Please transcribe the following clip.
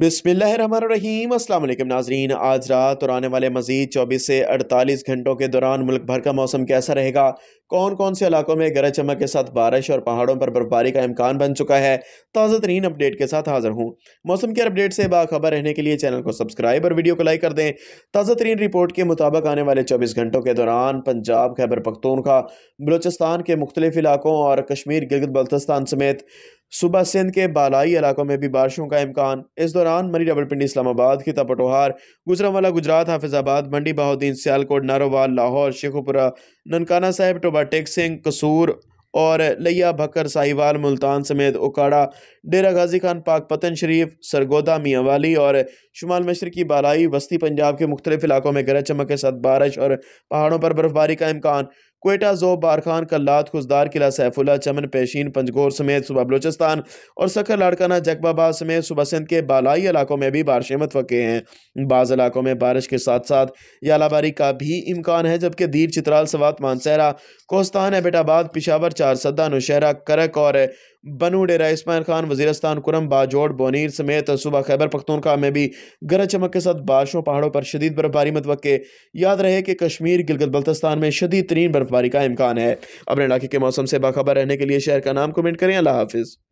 बिसमीम नाजरीन आज रात और आने वाले मजीद चौबीस से अड़तालीस घंटों के दौरान मुल्क भर का मौसम कैसा रहेगा कौन कौन से इलाकों में गरज चमक के साथ बारिश और पहाड़ों पर बर्फबारी का इम्कान बन चुका है ताज़ा तरीन अपडेट के साथ हाजिर हूँ मौसम के अपडेट से बाखबर रहने के लिए चैनल को सब्सक्राइब और वीडियो को लाइक कर दें ताज़ा तरीन रिपोर्ट के मुताबिक आने वाले चौबीस घंटों के दौरान पंजाब खैबर पख्तूनखा बलोचिस्तान के मुख्तलिफ इलाकों और कश्मीर गिलगित बल्तिस्तान समेत सुबह सिंध के बालाई इलाकों में भी बारिशों का इम्कान इस दौरान मरी रावलपिंडी इस्लामाबाद खिता पटोहार गुजरावाला गुजरात हाफिजाबाद मंडी बहाद्दीन सियालकोट नारोवाल लाहौर शेखुपुरा ननकाना साहिब टोबा टेक सिंह कसूर और लिया भकर साहिवाल मुल्तान समेत उकाड़ा डेरा गाजी खान पाक पतन शरीफ सरगोदा मियावाली और शुमाल मशरकी बालाई वस्ती पंजाब के मुख्तलिफ इलाकों में गरज चमक के साथ बारिश और पहाड़ों पर बर्फबारी का इम्कान कोयटा जो बारखान कल्लात खुशदार किला सैफुल्ला चमन पेशीन पंजगोर समेत सुबह बलोचिस्तान और सखर लाड़काना जकबाबाद समेत सुबह सिंध के बालाई इलाकों में भी बारिशें मतफ़े हैं बाज़ इलाकों में बारिश के साथ साथ यालाबारी का भी इम्कान है जबकि दीर चित्राल सवात मानसहरा कोस्तान एबिटाबाद पिशावर चार सद्दा नौशहरा करक और बनू डेरा इसमाइल खान वजीरस्तान कुरम बाजोड़ बोनीर समेत सुबह खैबर पख्तूनखा में भी गरज चमक के साथ बारिशों पहाड़ों पर शदीद बर्फबारी मतवक़ याद रहे कि कश्मीर गिलगत बल्तिस्तान में शदीद तरीन बर्फबारी का इम्कान है अपने इलाके के मौसम से बाखबर रहने के लिए शहर का नाम कमेंट करें अल्लाह हाफिज़